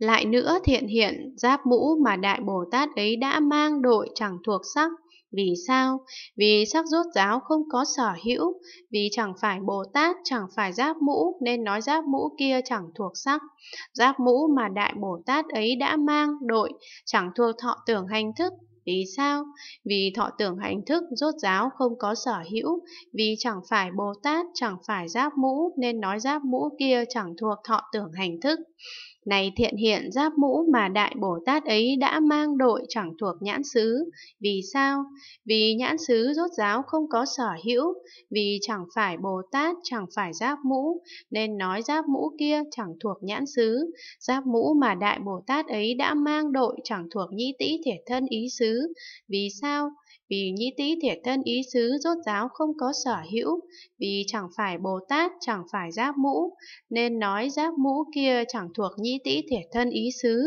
Lại nữa thiện hiện, giáp mũ mà Đại Bồ Tát ấy đã mang đội chẳng thuộc sắc. Vì sao? Vì sắc rốt giáo không có sở hữu, vì chẳng phải Bồ Tát, chẳng phải giáp mũ, nên nói giáp mũ kia chẳng thuộc sắc. Giáp mũ mà Đại Bồ Tát ấy đã mang, đội, chẳng thuộc thọ tưởng hành thức. Vì sao? Vì thọ tưởng hành thức rốt giáo không có sở hữu, vì chẳng phải Bồ Tát, chẳng phải giáp mũ, nên nói giáp mũ kia chẳng thuộc thọ tưởng hành thức. Này thiện hiện giáp mũ mà Đại Bồ Tát ấy đã mang đội chẳng thuộc nhãn xứ. Vì sao? Vì nhãn xứ rốt giáo không có sở hữu, vì chẳng phải Bồ Tát, chẳng phải giáp mũ, nên nói giáp mũ kia chẳng thuộc nhãn xứ. Giáp mũ mà Đại Bồ Tát ấy đã mang đội chẳng thuộc nhĩ tĩ thể thân ý xứ. Vì sao? vì nhĩ tý thiệt thân ý xứ rốt giáo không có sở hữu, vì chẳng phải Bồ Tát, chẳng phải giáp mũ, nên nói giáp mũ kia chẳng thuộc nhĩ tý thiệt thân ý xứ.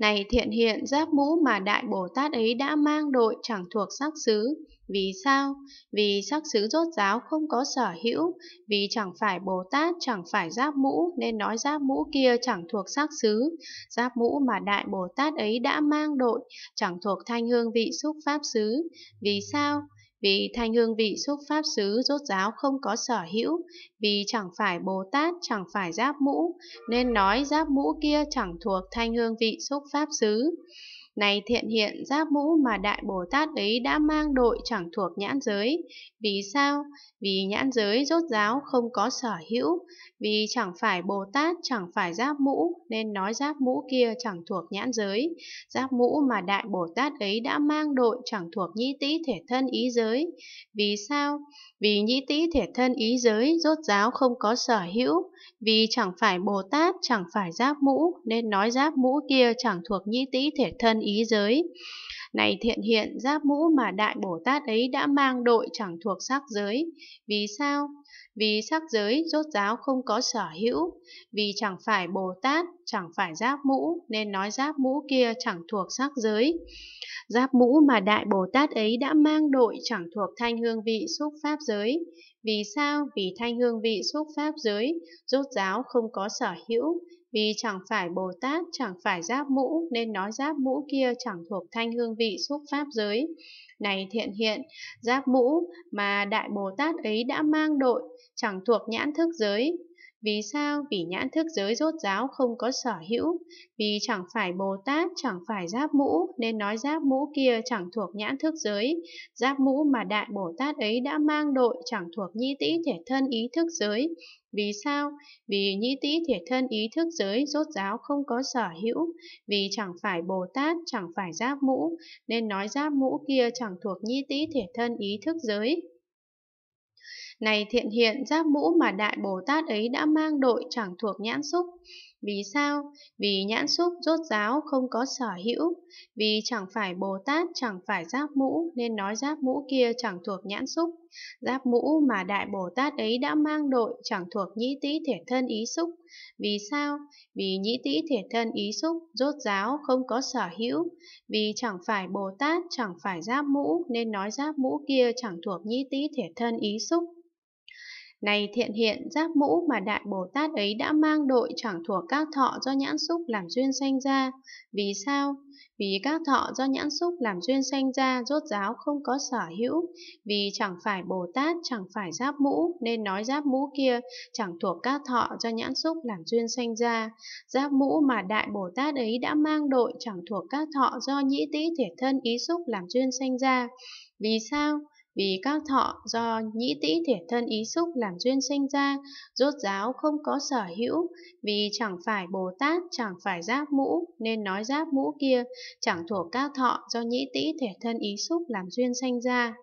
Này thiện hiện giáp mũ mà Đại Bồ Tát ấy đã mang đội chẳng thuộc sắc xứ. Vì sao? Vì sắc xứ rốt giáo không có sở hữu, vì chẳng phải Bồ Tát, chẳng phải giáp mũ, nên nói giáp mũ kia chẳng thuộc sắc xứ. Giáp mũ mà Đại Bồ Tát ấy đã mang đội, chẳng thuộc thanh hương vị xúc pháp xứ. Vì sao? vì thanh hương vị xúc pháp xứ rốt giáo không có sở hữu, vì chẳng phải Bồ Tát, chẳng phải giáp mũ, nên nói giáp mũ kia chẳng thuộc thanh hương vị xúc pháp xứ. Này thiện hiện giáp mũ mà Đại Bồ Tát ấy đã mang đội chẳng thuộc nhãn giới. Vì sao? Vì nhãn giới rốt ráo không có sở hữu, vì chẳng phải Bồ Tát chẳng phải giáp mũ, nên nói giáp mũ kia chẳng thuộc nhãn giới. Giáp mũ mà Đại Bồ Tát ấy đã mang đội chẳng thuộc nhĩ tĩ thể thân ý giới. Vì sao? Vì nhĩ tĩ thể thân ý giới rốt ráo không có sở hữu, vì chẳng phải Bồ Tát chẳng phải giáp mũ, nên nói giáp mũ kia chẳng thuộc nhĩ tĩ thể thân ý giới. Này thiện hiện, giáp mũ mà đại Bồ Tát ấy đã mang đội chẳng thuộc sắc giới. Vì sao? Vì sắc giới rốt giáo không có sở hữu, vì chẳng phải Bồ Tát, chẳng phải giáp mũ, nên nói giáp mũ kia chẳng thuộc sắc giới. Giáp mũ mà Đại Bồ Tát ấy đã mang đội chẳng thuộc thanh hương vị xúc pháp giới. Vì sao? Vì thanh hương vị xúc pháp giới, rốt giáo không có sở hữu, vì chẳng phải Bồ Tát, chẳng phải giáp mũ, nên nói giáp mũ kia chẳng thuộc thanh hương vị xúc pháp giới. Này thiện hiện, giáp mũ mà Đại Bồ Tát ấy đã mang đội, chẳng thuộc nhãn thức giới, vì sao? Vì nhãn thức giới rốt ráo không có sở hữu, vì chẳng phải Bồ Tát, chẳng phải giáp mũ, nên nói giáp mũ kia chẳng thuộc nhãn thức giới. Giáp mũ mà Đại Bồ Tát ấy đã mang đội chẳng thuộc nhi tĩ thể thân ý thức giới. Vì sao? Vì nhĩ tĩ thể thân ý thức giới rốt ráo không có sở hữu, vì chẳng phải Bồ Tát, chẳng phải giáp mũ, nên nói giáp mũ kia chẳng thuộc nhi tĩ thể thân ý thức giới. Này thiện hiện giáp mũ mà Đại Bồ Tát ấy đã mang đội chẳng thuộc nhãn xúc. Vì sao? Vì nhãn xúc rốt ráo không có sở hữu, vì chẳng phải Bồ Tát chẳng phải giáp mũ nên nói giáp mũ kia chẳng thuộc nhãn xúc. Giáp mũ mà Đại Bồ Tát ấy đã mang đội chẳng thuộc nhĩ tý thể thân ý xúc. Vì sao? Vì nhĩ tý thể thân ý xúc rốt ráo không có sở hữu, vì chẳng phải Bồ Tát chẳng phải giáp mũ nên nói giáp mũ kia chẳng thuộc nhĩ tý thể thân ý xúc. Này thiện hiện giáp mũ mà Đại Bồ Tát ấy đã mang đội chẳng thuộc các thọ do nhãn xúc làm duyên sanh ra. Vì sao? Vì các thọ do nhãn xúc làm duyên sanh ra rốt giáo không có sở hữu, vì chẳng phải Bồ Tát, chẳng phải giáp mũ, nên nói giáp mũ kia chẳng thuộc các thọ do nhãn xúc làm duyên sanh ra. Giáp mũ mà Đại Bồ Tát ấy đã mang đội chẳng thuộc các thọ do nhĩ tĩ thể thân ý xúc làm duyên sanh ra. Vì sao? Vì các thọ do nhĩ tĩ thể thân ý xúc làm duyên sinh ra, rốt giáo không có sở hữu, vì chẳng phải Bồ Tát, chẳng phải giáp mũ, nên nói giáp mũ kia, chẳng thuộc các thọ do nhĩ tĩ thể thân ý xúc làm duyên sinh ra.